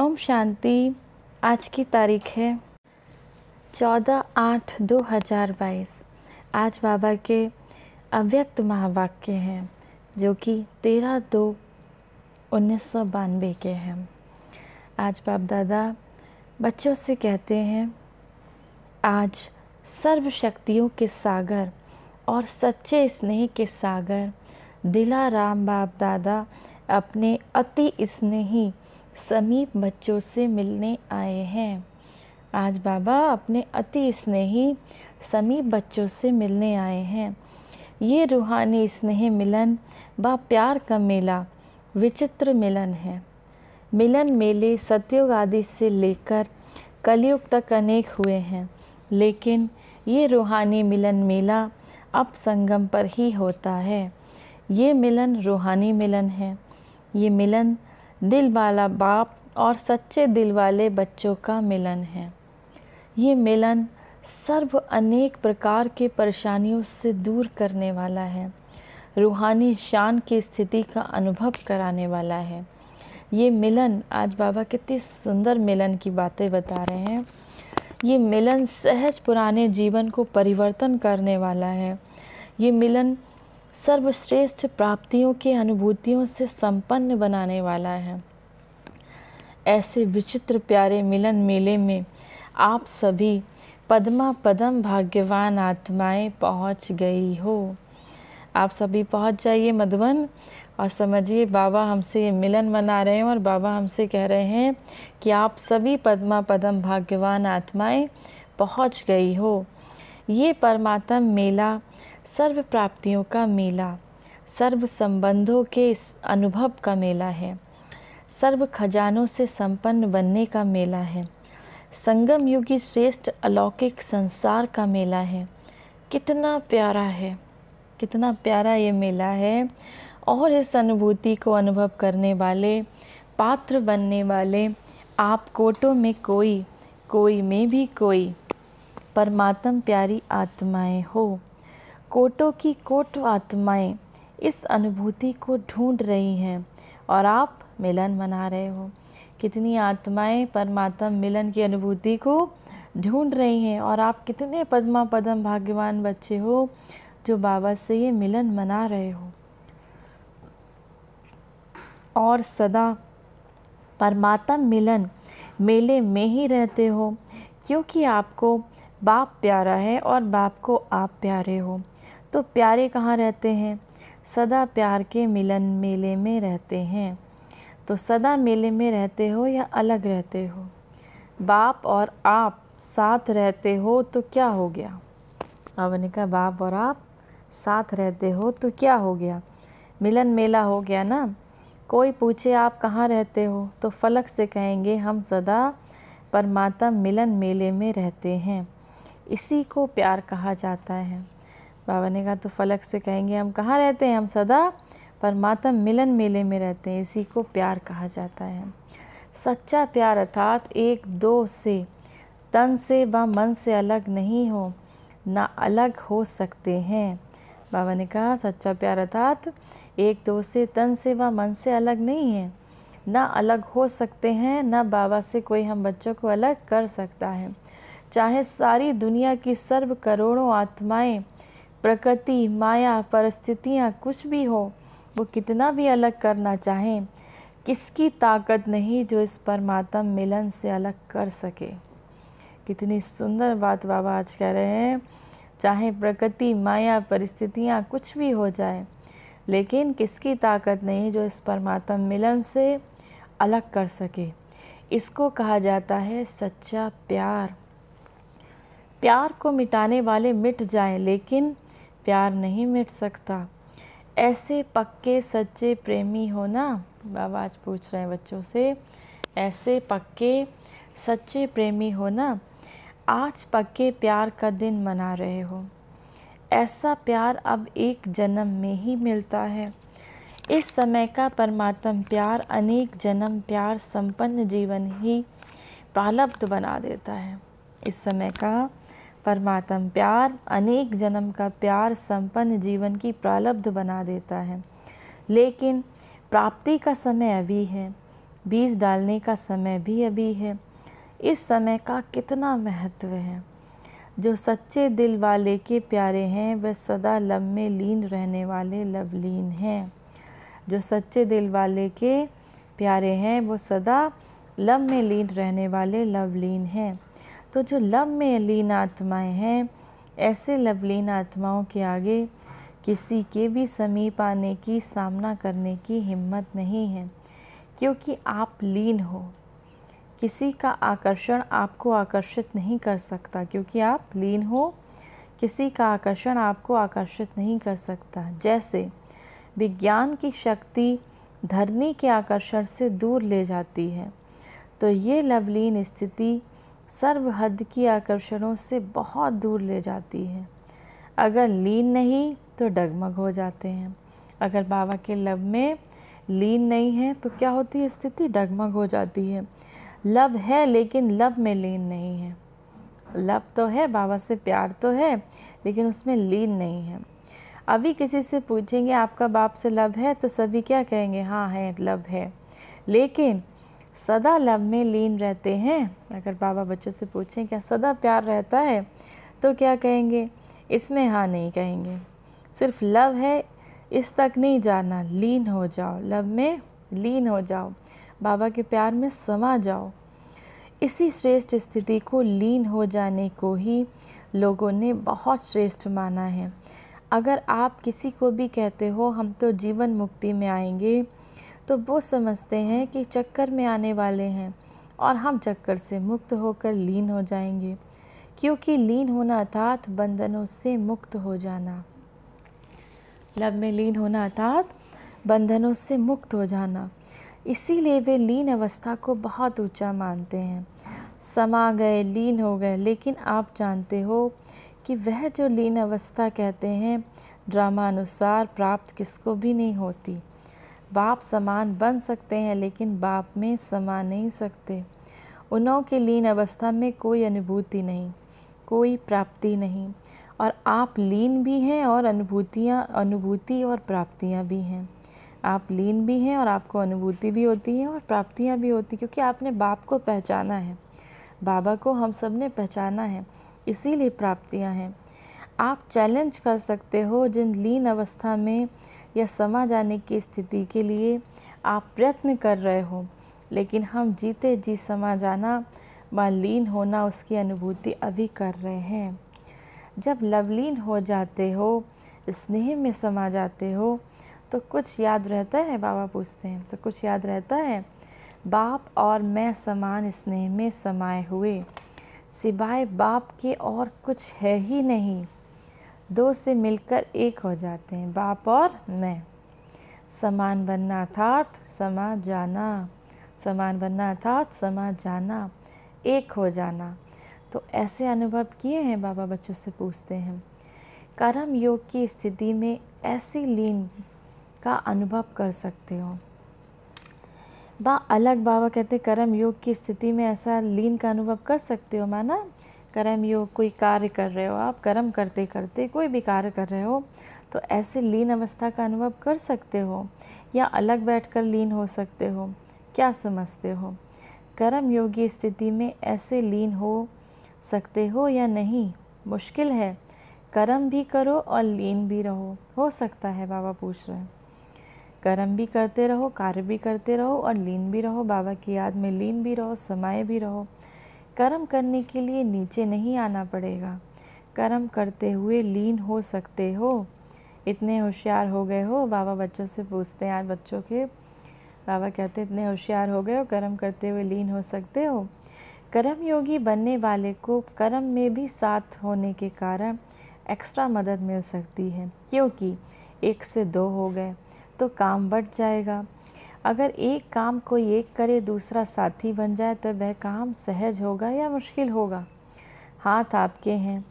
ओम शांति आज की तारीख है चौदह आठ दो हज़ार बाईस आज बाबा के अव्यक्त महावाक्य हैं जो कि तेरह दो उन्नीस सौ बानवे के हैं आज बाप दादा बच्चों से कहते हैं आज सर्व शक्तियों के सागर और सच्चे स्नेह के सागर दिला राम बाप दादा अपने अति स्नेही समीप बच्चों से मिलने आए हैं आज बाबा अपने अति स्नेही समीप बच्चों से मिलने आए हैं ये रूहानी स्नेह मिलन व प्यार का मेला विचित्र मिलन है मिलन मेले सत्युग आदि से लेकर कलयुग तक अनेक हुए हैं लेकिन ये रूहानी मिलन मेला अब संगम पर ही होता है ये मिलन रूहानी मिलन है ये मिलन दिल वाला बाप और सच्चे दिल वाले बच्चों का मिलन है ये मिलन सर्व अनेक प्रकार के परेशानियों से दूर करने वाला है रूहानी शान की स्थिति का अनुभव कराने वाला है ये मिलन आज बाबा कितनी सुंदर मिलन की बातें बता रहे हैं ये मिलन सहज पुराने जीवन को परिवर्तन करने वाला है ये मिलन सर्वश्रेष्ठ प्राप्तियों के अनुभूतियों से संपन्न बनाने वाला है ऐसे विचित्र प्यारे मिलन मेले में आप सभी पद्मा पदम भाग्यवान आत्माएं पहुंच गई हो आप सभी पहुंच जाइए मधुबन और समझिए बाबा हमसे ये मिलन मना रहे हैं और बाबा हमसे कह रहे हैं कि आप सभी पद्मा पदम भाग्यवान आत्माएं पहुंच गई हो ये परमात्म मेला सर्व प्राप्तियों का मेला सर्व संबंधों के अनुभव का मेला है सर्व खजानों से संपन्न बनने का मेला है संगम युगी श्रेष्ठ अलौकिक संसार का मेला है कितना प्यारा है कितना प्यारा ये मेला है और इस अनुभूति को अनुभव करने वाले पात्र बनने वाले आप कोटों में कोई कोई में भी कोई परमात्म प्यारी आत्माएं हो कोटों की कोट आत्माएं इस अनुभूति को ढूंढ रही हैं और आप मिलन मना रहे हो कितनी आत्माएं परमात्मा मिलन की अनुभूति को ढूंढ रही हैं और आप कितने पद्मा पद्म भाग्यवान बच्चे हो जो बाबा से ये मिलन मना रहे हो और सदा परमात्म मिलन मेले में ही रहते हो क्योंकि आपको बाप प्यारा है और बाप को आप प्यारे हो तो प्यारे कहाँ रहते हैं सदा प्यार के मिलन मेले में रहते हैं तो सदा मेले में रहते हो या अलग रहते हो बाप और आप साथ रहते हो तो क्या हो गया अब ने कहा बाप और आप साथ रहते हो तो क्या हो गया मिलन मेला हो गया ना कोई पूछे आप कहाँ रहते हो तो फलक से कहेंगे हम सदा परमात्मा मिलन मेले में रहते हैं इसी को प्यार कहा जाता है बाबा ने कहा तो फलक से कहेंगे हम कहाँ रहते हैं हम सदा परमात्म मिलन मेले में रहते हैं इसी को प्यार कहा जाता है सच्चा प्यार अर्थात एक दो से तन से व मन से अलग नहीं हो ना अलग हो सकते हैं बाबा ने कहा सच्चा प्यार अर्थात एक दो से तन से व मन से अलग नहीं है ना अलग हो सकते हैं ना बाबा से कोई हम बच्चों को अलग कर सकता है चाहे सारी दुनिया की सर्व करोड़ों आत्माएं प्रकृति माया परिस्थितियाँ कुछ भी हो वो कितना भी अलग करना चाहें किसकी ताकत नहीं जो इस परमात्म मिलन से अलग कर सके कितनी सुंदर बात बाबा आज कह रहे हैं चाहे प्रकृति माया परिस्थितियाँ कुछ भी हो जाए लेकिन किसकी ताकत नहीं जो इस परमात्म मिलन से अलग कर सके इसको कहा जाता है सच्चा प्यार प्यार को मिटाने वाले मिट जाएं लेकिन प्यार नहीं मिट सकता ऐसे पक्के सच्चे प्रेमी हो ना बाबा आज पूछ रहे हैं बच्चों से ऐसे पक्के सच्चे प्रेमी हो ना आज पक्के प्यार का दिन मना रहे हो ऐसा प्यार अब एक जन्म में ही मिलता है इस समय का परमात्म प्यार अनेक जन्म प्यार संपन्न जीवन ही प्रलब्ध बना देता है इस समय का परमात्म प्यार अनेक जन्म का प्यार संपन्न जीवन की प्रलब्ध बना देता है लेकिन प्राप्ति का समय अभी है बीज डालने का समय भी अभी है इस समय का कितना महत्व है जो सच्चे दिल वाले के प्यारे हैं वह सदा लब में लीन रहने वाले लवलीन हैं जो सच्चे दिल वाले के प्यारे हैं वो सदा लब में लीन रहने वाले लवलीन हैं तो जो लव में लीन आत्माएं हैं ऐसे लवलीन आत्माओं के आगे किसी के भी समीप आने की सामना करने की हिम्मत नहीं है क्योंकि आप लीन हो किसी का आकर्षण आपको आकर्षित नहीं कर सकता क्योंकि आप लीन हो किसी का आकर्षण आपको आकर्षित नहीं कर सकता जैसे विज्ञान की शक्ति धरनी के आकर्षण से दूर ले जाती है तो ये लवलीन स्थिति सर्व हद की आकर्षणों से बहुत दूर ले जाती है अगर लीन नहीं तो डगमग हो जाते हैं अगर बाबा के लब में लीन नहीं है तो क्या होती है स्थिति डगमग हो जाती है लब है लेकिन लब में लीन नहीं है लब तो है बाबा से प्यार तो है लेकिन उसमें लीन नहीं है अभी किसी से पूछेंगे आपका बाप से लब है तो सभी क्या कहेंगे हाँ है लब है लेकिन सदा लव में लीन रहते हैं अगर बाबा बच्चों से पूछें क्या सदा प्यार रहता है तो क्या कहेंगे इसमें हाँ नहीं कहेंगे सिर्फ लव है इस तक नहीं जाना लीन हो जाओ लव में लीन हो जाओ बाबा के प्यार में समा जाओ इसी श्रेष्ठ स्थिति को लीन हो जाने को ही लोगों ने बहुत श्रेष्ठ माना है अगर आप किसी को भी कहते हो हम तो जीवन मुक्ति में आएंगे तो वो समझते हैं कि चक्कर में आने वाले हैं और हम चक्कर से मुक्त होकर लीन हो जाएंगे क्योंकि लीन होना अर्थात बंधनों से मुक्त हो जाना लव में लीन होना अर्थात बंधनों से मुक्त हो जाना इसीलिए वे लीन अवस्था को बहुत ऊंचा मानते हैं समा गए लीन हो गए लेकिन आप जानते हो कि वह जो लीन अवस्था कहते हैं ड्रामा अनुसार प्राप्त किसको भी नहीं होती बाप समान बन सकते हैं लेकिन बाप में समा नहीं सकते उनों के लीन अवस्था में कोई अनुभूति नहीं कोई प्राप्ति नहीं और आप लीन भी हैं और अनुभूतियाँ अनुभूति और प्राप्तियाँ भी हैं आप लीन भी हैं और आपको अनुभूति भी होती है और प्राप्तियाँ भी होती क्योंकि आपने बाप को पहचाना है बाबा को हम सब ने पहचाना है इसीलिए प्राप्तियाँ हैं आप चैलेंज कर सकते हो जिन लीन अवस्था में या समा जाने की स्थिति के लिए आप प्रयत्न कर रहे हो लेकिन हम जीते जी समा जाना व लीन होना उसकी अनुभूति अभी कर रहे हैं जब लवलीन हो जाते हो स्नेह में समा जाते हो तो कुछ याद रहता है बाबा पूछते हैं तो कुछ याद रहता है बाप और मैं समान स्नेह में समाये हुए सिवाय बाप के और कुछ है ही नहीं दो से मिलकर एक हो जाते हैं बाप और मैं समान बनना अर्थात समा जाना समान बनना अर्थात समा जाना एक हो जाना तो ऐसे अनुभव किए हैं बाबा बच्चों से पूछते हैं कर्म योग की स्थिति में ऐसी लीन का अनुभव कर सकते हो बा अलग बाबा कहते कर्म योग की स्थिति में ऐसा लीन का अनुभव कर सकते हो माना कर्म योग कोई कार्य कर रहे हो आप कर्म करते करते कोई भी कार्य कर रहे हो तो ऐसे लीन अवस्था का अनुभव कर सकते हो या अलग बैठकर लीन हो सकते हो क्या समझते हो कर्म योगी स्थिति में ऐसे लीन हो सकते हो या नहीं मुश्किल है कर्म भी करो और लीन भी रहो हो सकता है बाबा पूछ रहे हैं कर्म भी करते रहो कार्य भी करते रहो और लीन भी रहो बाबा की याद में लीन भी रहो समाये भी रहो कर्म करने के लिए नीचे नहीं आना पड़ेगा कर्म करते हुए लीन हो सकते हो इतने होशियार हो गए हो बाबा बच्चों से पूछते हैं आज बच्चों के बाबा कहते हैं इतने होशियार हो गए हो कर्म करते हुए लीन हो सकते हो कर्म योगी बनने वाले को कर्म में भी साथ होने के कारण एक्स्ट्रा मदद मिल सकती है क्योंकि एक से दो हो गए तो काम बढ़ जाएगा अगर एक काम कोई एक करे दूसरा साथी बन जाए तो वह काम सहज होगा या मुश्किल होगा हाथ आपके हैं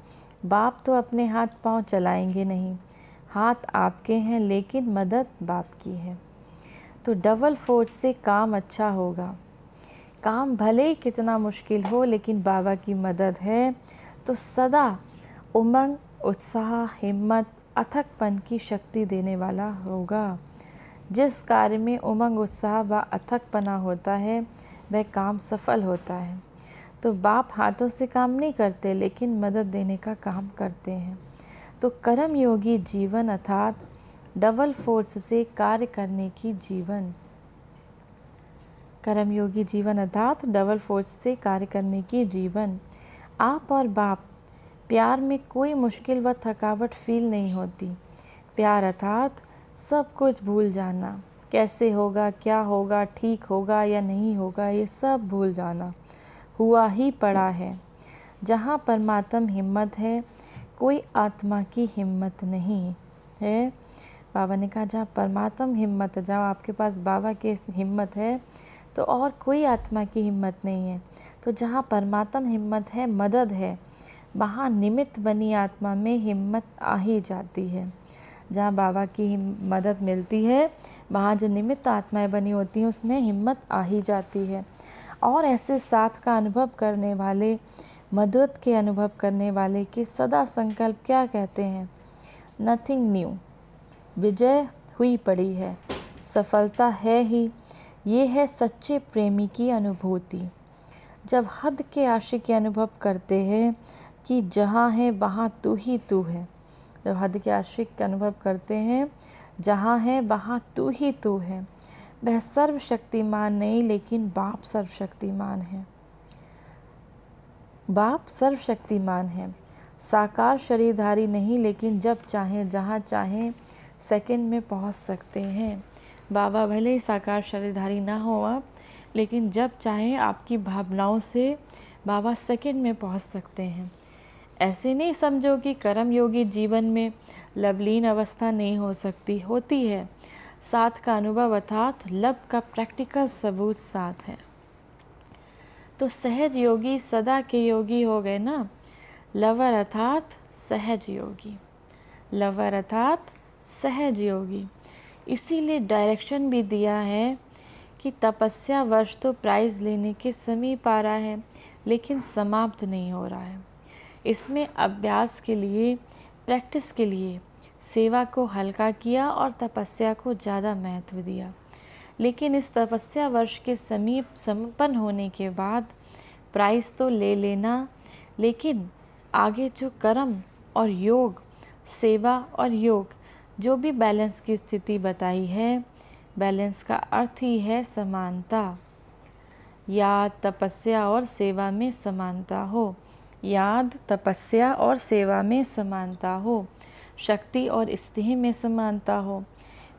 बाप तो अपने हाथ पांव चलाएंगे नहीं हाथ आपके हैं लेकिन मदद बाप की है तो डबल फोर्स से काम अच्छा होगा काम भले ही कितना मुश्किल हो लेकिन बाबा की मदद है तो सदा उमंग उत्साह हिम्मत अथकपन की शक्ति देने वाला होगा जिस कार्य में उमंग उत्साह व अथक पना होता है वह काम सफल होता है तो बाप हाथों से काम नहीं करते लेकिन मदद देने का काम करते हैं तो कर्म योगी जीवन अर्थात डबल फोर्स से कार्य करने की जीवन कर्मयोगी जीवन अर्थात डबल फोर्स से कार्य करने की जीवन आप और बाप प्यार में कोई मुश्किल व थकावट फील नहीं होती प्यार अर्थात सब कुछ भूल जाना कैसे होगा क्या होगा ठीक होगा या नहीं होगा ये सब भूल जाना हुआ ही पड़ा है जहाँ परमात्म हिम्मत है कोई आत्मा की हिम्मत नहीं है बाबा ने कहा जहाँ परमात्म हिम्मत है जहाँ आपके पास बाबा की हिम्मत है तो और कोई आत्मा की हिम्मत नहीं है तो जहाँ परमात्म हिम्मत है मदद है वहाँ निमित्त बनी आत्मा में हिम्मत आ ही जाती है जहाँ बाबा की मदद मिलती है वहाँ जो निमित्त आत्माएं बनी होती हैं उसमें हिम्मत आ ही जाती है और ऐसे साथ का अनुभव करने वाले मदद के अनुभव करने वाले के सदा संकल्प क्या कहते हैं नथिंग न्यू विजय हुई पड़ी है सफलता है ही ये है सच्चे प्रेमी की अनुभूति जब हद के आशिक अनुभव करते हैं कि जहाँ है वहाँ तू ही तू है जब हद के आशिक का अनुभव करते हैं जहाँ है वहाँ तू ही तू है वह सर्वशक्तिमान नहीं लेकिन बाप सर्वशक्तिमान है बाप सर्वशक्तिमान है साकार शरीरधारी नहीं लेकिन जब चाहे जहाँ चाहे सेकंड में पहुँच सकते हैं बाबा भले ही साकार शरीरधारी ना हो आप लेकिन जब चाहे आपकी भावनाओं से बाबा सेकंड में पहुँच सकते हैं ऐसे नहीं समझो कि कर्म योगी जीवन में लवलीन अवस्था नहीं हो सकती होती है साथ का अनुभव अर्थात लब का प्रैक्टिकल सबूत साथ है तो सहज योगी सदा के योगी हो गए ना लवर अर्थात सहज योगी लवर अर्थात सहज योगी इसीलिए डायरेक्शन भी दिया है कि तपस्या वर्ष तो प्राइज़ लेने के समीप आ रहा है लेकिन समाप्त नहीं हो रहा है इसमें अभ्यास के लिए प्रैक्टिस के लिए सेवा को हल्का किया और तपस्या को ज़्यादा महत्व दिया लेकिन इस तपस्या वर्ष के समीप संपन्न होने के बाद प्राइस तो ले लेना लेकिन आगे जो कर्म और योग सेवा और योग जो भी बैलेंस की स्थिति बताई है बैलेंस का अर्थ ही है समानता या तपस्या और सेवा में समानता हो याद तपस्या और सेवा में समानता हो शक्ति और स्नेह में समानता हो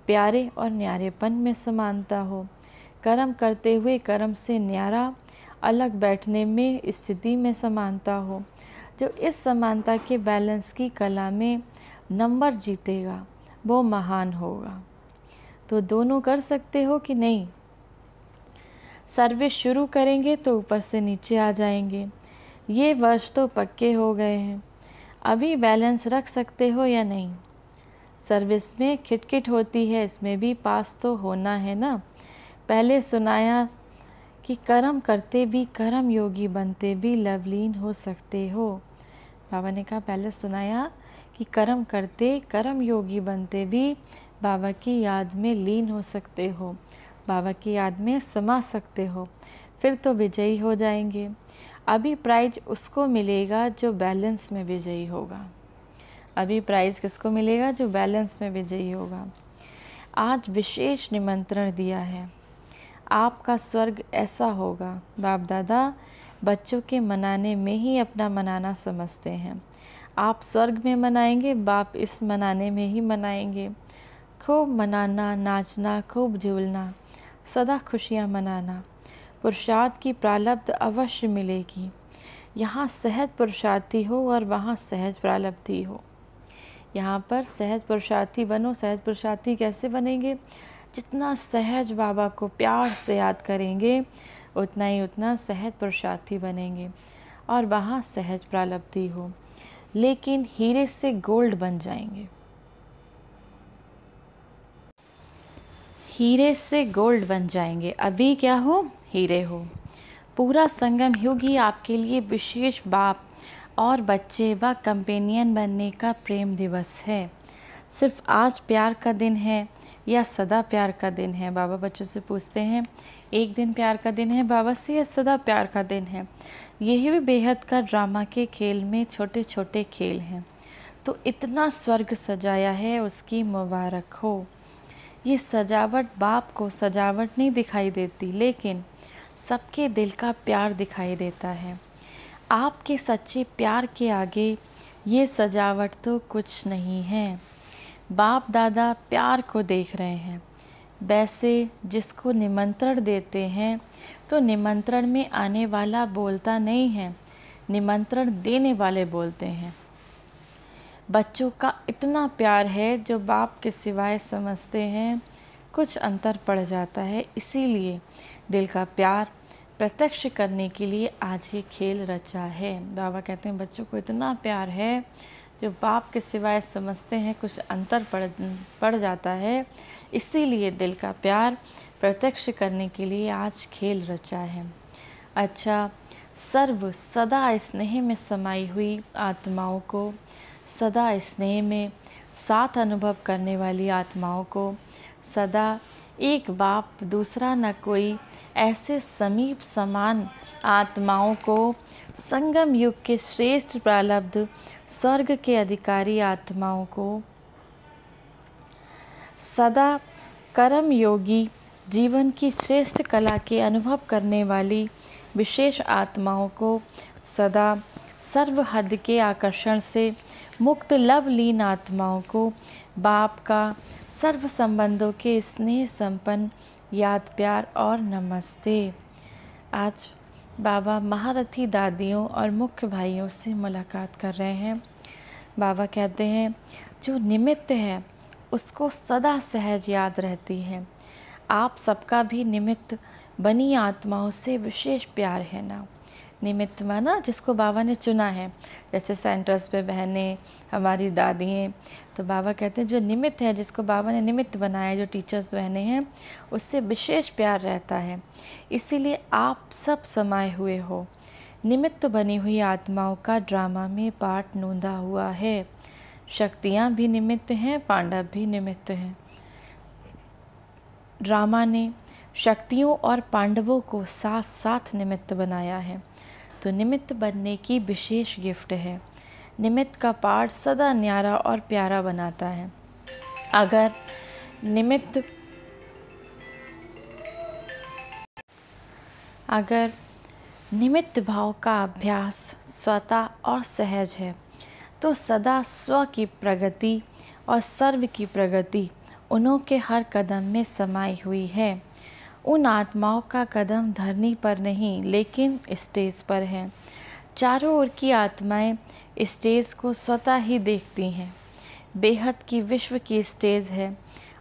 प्यारे और न्यारेपन में समानता हो कर्म करते हुए कर्म से न्यारा अलग बैठने में स्थिति में समानता हो जो इस समानता के बैलेंस की कला में नंबर जीतेगा वो महान होगा तो दोनों कर सकते हो कि नहीं सर्वे शुरू करेंगे तो ऊपर से नीचे आ जाएंगे ये वर्ष तो पक्के हो गए हैं अभी बैलेंस रख सकते हो या नहीं सर्विस में खिटखिट होती है इसमें भी पास तो होना है ना पहले सुनाया कि कर्म करते भी कर्म योगी बनते भी लवलीन हो सकते हो बाबा ने कहा पहले सुनाया कि कर्म करते कर्म योगी बनते भी बाबा की याद में लीन हो सकते हो बाबा की याद में समा सकते हो फिर तो विजयी हो जाएंगे अभी प्राइज उसको मिलेगा जो बैलेंस में विजयी होगा अभी प्राइज किसको मिलेगा जो बैलेंस में विजयी होगा आज विशेष निमंत्रण दिया है आपका स्वर्ग ऐसा होगा बाप दादा बच्चों के मनाने में ही अपना मनाना समझते हैं आप स्वर्ग में मनाएंगे बाप इस मनाने में ही मनाएंगे खूब मनाना नाचना खूब झूलना सदा खुशियाँ मनाना पुरुषार्थ की प्रालब्ध अवश्य मिलेगी यहाँ सहज पुरुषार्थी हो और वहाँ सहज प्रालब्धि हो यहाँ पर सहज पुरुषार्थी बनो सहज पुरुषार्थी कैसे बनेंगे जितना सहज बाबा को प्यार से याद करेंगे उतना ही उतना सहज पुरुषार्थी बनेंगे और वहाँ सहज प्रालब्धि हो लेकिन हीरे से गोल्ड बन जाएंगे हीरे से गोल्ड बन जाएंगे अभी क्या हो हीरे हो पूरा संगम योगी आपके लिए विशेष बाप और बच्चे व कंपेनियन बनने का प्रेम दिवस है सिर्फ आज प्यार का दिन है या सदा प्यार का दिन है बाबा बच्चों से पूछते हैं एक दिन प्यार का दिन है बाबा से या सदा प्यार का दिन है यही भी बेहद का ड्रामा के खेल में छोटे छोटे खेल हैं तो इतना स्वर्ग सजाया है उसकी मुबारक हो ये सजावट बाप को सजावट नहीं दिखाई देती लेकिन सबके दिल का प्यार दिखाई देता है आपके सच्चे प्यार के आगे ये सजावट तो कुछ नहीं है बाप दादा प्यार को देख रहे हैं वैसे जिसको निमंत्रण देते हैं तो निमंत्रण में आने वाला बोलता नहीं है निमंत्रण देने वाले बोलते हैं बच्चों का इतना प्यार है जो बाप के सिवाय समझते हैं कुछ अंतर पड़ जाता है इसीलिए दिल का प्यार प्रत्यक्ष करने के लिए आज ये खेल रचा है बाबा कहते हैं बच्चों को इतना प्यार है जो बाप के सिवाय समझते हैं कुछ अंतर पड़ पड़ जाता है इसीलिए दिल का प्यार प्रत्यक्ष करने के लिए आज खेल रचा है अच्छा सर्व सदा स्नेह में समाई हुई आत्माओं को सदा स्नेह में साथ अनुभव करने वाली आत्माओं को सदा एक बाप दूसरा न कोई ऐसे समीप समान आत्माओं को संगम युग के श्रेष्ठ प्रलब्ध स्वर्ग के अधिकारी आत्माओं को सदा कर्म योगी जीवन की श्रेष्ठ कला के अनुभव करने वाली विशेष आत्माओं को सदा सर्व हद के आकर्षण से मुक्त लवलीन आत्माओं को बाप का सर्व संबंधों के स्नेह संपन्न याद प्यार और नमस्ते आज बाबा महारथी दादियों और मुख्य भाइयों से मुलाकात कर रहे हैं बाबा कहते हैं जो निमित्त है उसको सदा सहज याद रहती है आप सबका भी निमित्त बनी आत्माओं से विशेष प्यार है ना निमित्त माना जिसको बाबा ने चुना है जैसे सेंटर्स पे बहनें हमारी दादियाँ तो बाबा कहते हैं जो निमित्त है जिसको बाबा ने निमित्त बनाया जो टीचर्स बहने हैं उससे विशेष प्यार रहता है इसीलिए आप सब समाये हुए हो निमित्त बनी हुई आत्माओं का ड्रामा में पाठ नूंधा हुआ है शक्तियाँ भी निमित्त हैं पांडव भी निमित्त हैं ड्रामा ने शक्तियों और पांडवों को साथ साथ निमित्त बनाया है तो निमित्त बनने की विशेष गिफ्ट है निमित्त का पाठ सदा न्यारा और प्यारा बनाता है अगर निमित्त अगर निमित्त भाव का अभ्यास स्वतः और सहज है तो सदा स्व की प्रगति और सर्व की प्रगति उन्हों के हर कदम में समाई हुई है उन आत्माओं का कदम धरनी पर नहीं लेकिन स्टेज पर है चारों ओर की आत्माएं स्टेज को स्वतः ही देखती हैं बेहद की विश्व की स्टेज है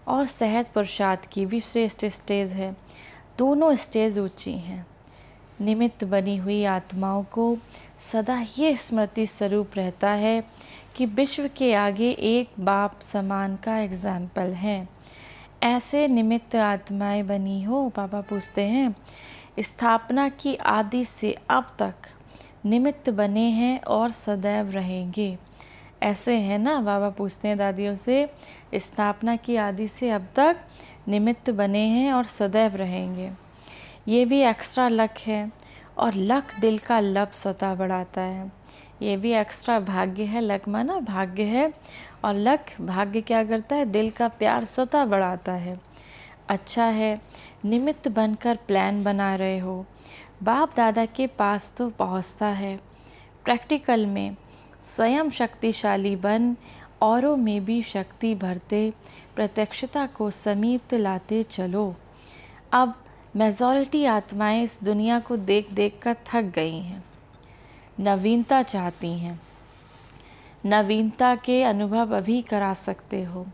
और सहद प्रसाद की भी श्रेष्ठ स्टेज है दोनों स्टेज ऊंची हैं निमित्त बनी हुई आत्माओं को सदा ये स्मृति स्वरूप रहता है कि विश्व के आगे एक बाप समान का एग्जाम्पल है ऐसे निमित्त आत्माएं बनी हो पापा पूछते हैं स्थापना की आदि से अब तक निमित्त बने हैं और सदैव रहेंगे ऐसे हैं ना बाबा पूछते हैं दादियों से स्थापना की आदि से अब तक निमित्त बने हैं और सदैव रहेंगे ये भी एक्स्ट्रा लक है और लक दिल का लब स्वतः बढ़ाता है ये भी एक्स्ट्रा भाग्य है लक माना भाग्य है और लक भाग्य क्या करता है दिल का प्यार स्वतः बढ़ाता है अच्छा है निमित्त बनकर प्लान बना रहे हो बाप दादा के पास तो पहुँचता है प्रैक्टिकल में स्वयं शक्तिशाली बन औरों में भी शक्ति भरते प्रत्यक्षता को समीप लाते चलो अब मेजॉरिटी आत्माएं इस दुनिया को देख देख कर थक गई हैं नवीनता चाहती हैं नवीनता के अनुभव अभी करा सकते हो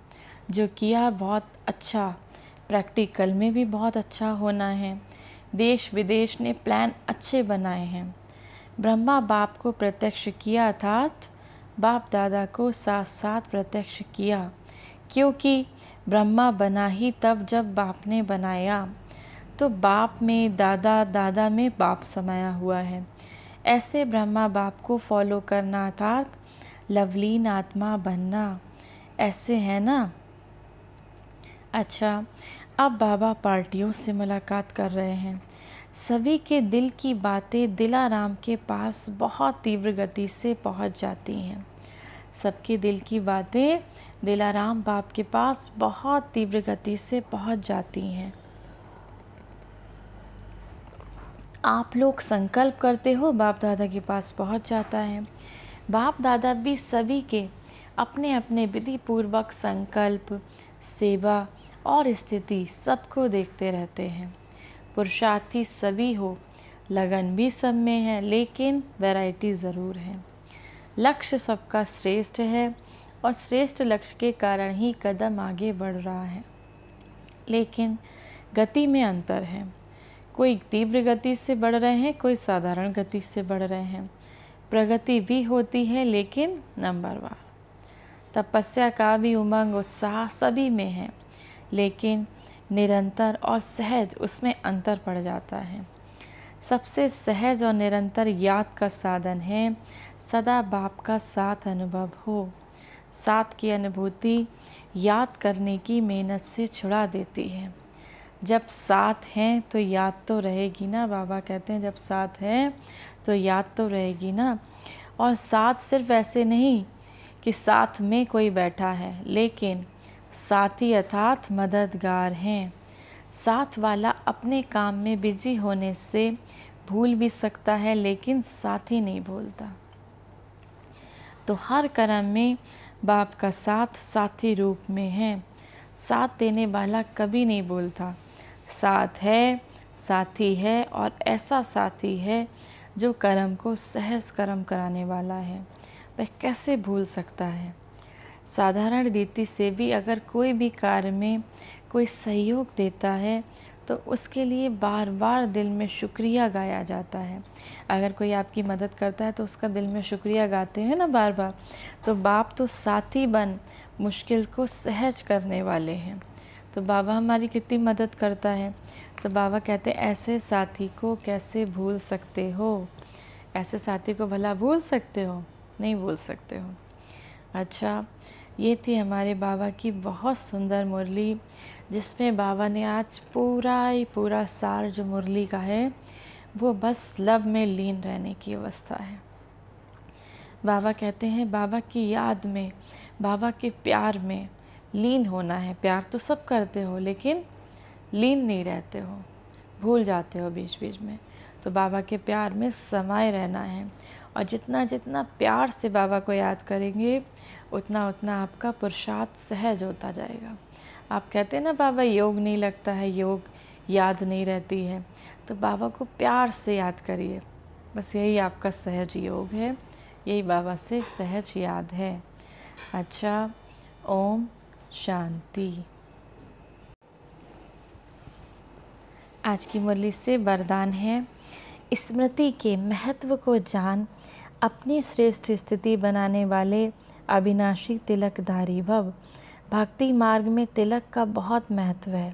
जो किया बहुत अच्छा प्रैक्टिकल में भी बहुत अच्छा होना है देश विदेश ने प्लान अच्छे बनाए हैं ब्रह्मा बाप को प्रत्यक्ष किया अर्थात बाप दादा को साथ साथ प्रत्यक्ष किया क्योंकि ब्रह्मा बना ही तब जब बाप ने बनाया तो बाप में दादा दादा में बाप समाया हुआ है ऐसे ब्रह्मा बाप को फॉलो करना अर्थात लवलीन आत्मा बनना ऐसे है ना अच्छा अब बाबा पार्टियों से मुलाकात कर रहे हैं सभी के दिल की बातें दिलाराम के पास बहुत तीव्र गति से पहुंच जाती हैं सबके दिल की बातें दिलाराम बाप के पास बहुत तीव्र गति से पहुंच जाती हैं आप लोग संकल्प करते हो बाप दादा के पास पहुंच जाता है बाप दादा भी सभी के अपने अपने विधि पूर्वक संकल्प सेवा और स्थिति सबको देखते रहते हैं पुरुषार्थी सभी हो लगन भी सब में है लेकिन वैरायटी ज़रूर है लक्ष्य सबका श्रेष्ठ है और श्रेष्ठ लक्ष्य के कारण ही कदम आगे बढ़ रहा है लेकिन गति में अंतर है कोई तीव्र गति से बढ़ रहे हैं कोई साधारण गति से बढ़ रहे हैं प्रगति भी होती है लेकिन नंबरवार तपस्या का भी उमंग उत्साह सभी में है लेकिन निरंतर और सहज उसमें अंतर पड़ जाता है सबसे सहज और निरंतर याद का साधन है सदा बाप का साथ अनुभव हो साथ की अनुभूति याद करने की मेहनत से छुड़ा देती है जब साथ हैं तो याद तो रहेगी ना बाबा कहते हैं जब साथ हैं तो याद तो रहेगी ना और साथ सिर्फ ऐसे नहीं कि साथ में कोई बैठा है लेकिन साथी अर्थात मददगार हैं साथ वाला अपने काम में बिजी होने से भूल भी सकता है लेकिन साथी नहीं भूलता तो हर कर्म में बाप का साथ साथी रूप में है साथ देने वाला कभी नहीं बोलता साथ है साथी है और ऐसा साथी है जो कर्म को सहज कर्म कराने वाला है वह कैसे भूल सकता है साधारण रीति से भी अगर कोई भी कार्य में कोई सहयोग देता है तो उसके लिए बार बार दिल में शुक्रिया गाया जाता है अगर कोई आपकी मदद करता है तो उसका दिल में शुक्रिया गाते हैं ना बार बार तो बाप तो साथी बन मुश्किल को सहज करने वाले हैं तो बाबा हमारी कितनी मदद करता है तो बाबा कहते हैं ऐसे साथी को कैसे भूल सकते हो ऐसे साथी को भला भूल सकते हो नहीं भूल सकते हो अच्छा ये थी हमारे बाबा की बहुत सुंदर मुरली जिसमें बाबा ने आज पूरा ही पूरा सार जो मुरली का है वो बस लव में लीन रहने की अवस्था है बाबा कहते हैं बाबा की याद में बाबा के प्यार में लीन होना है प्यार तो सब करते हो लेकिन लीन नहीं रहते हो भूल जाते हो बीच बीच में तो बाबा के प्यार में समाये रहना है और जितना जितना प्यार से बाबा को याद करेंगे उतना उतना आपका पुरुषार्थ सहज होता जाएगा आप कहते हैं ना बाबा योग नहीं लगता है योग याद नहीं रहती है तो बाबा को प्यार से याद करिए बस यही आपका सहज योग है यही बाबा से सहज याद है अच्छा ओम शांति आज की मुरली से वरदान है स्मृति के महत्व को जान अपनी श्रेष्ठ स्थिति बनाने वाले अविनाशी तिलकधारी भव भक्ति मार्ग में तिलक का बहुत महत्व है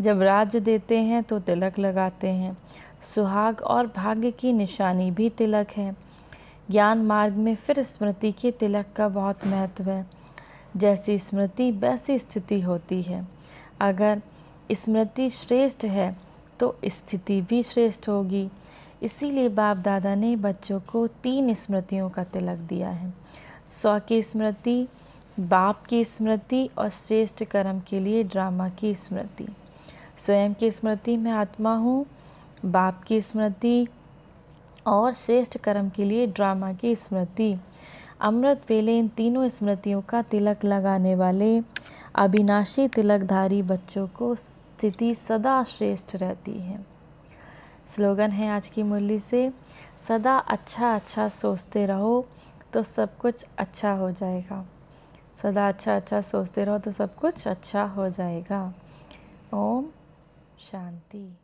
जब राज्य देते हैं तो तिलक लगाते हैं सुहाग और भाग्य की निशानी भी तिलक है ज्ञान मार्ग में फिर स्मृति के तिलक का बहुत महत्व है जैसी स्मृति वैसी स्थिति होती है अगर स्मृति श्रेष्ठ है तो स्थिति भी श्रेष्ठ होगी इसीलिए बाप दादा ने बच्चों को तीन स्मृतियों का तिलक दिया है स्व की स्मृति बाप की स्मृति और श्रेष्ठ कर्म के लिए ड्रामा की स्मृति स्वयं की स्मृति में आत्मा हूँ बाप की स्मृति और श्रेष्ठ कर्म के लिए ड्रामा की स्मृति अमृत वेले इन तीनों स्मृतियों का तिलक लगाने वाले अविनाशी तिलकधारी बच्चों को स्थिति सदा श्रेष्ठ रहती है स्लोगन है आज की मुरली से सदा अच्छा अच्छा सोचते रहो तो सब कुछ अच्छा हो जाएगा सदा अच्छा अच्छा सोचते रहो तो सब कुछ अच्छा हो जाएगा ओम शांति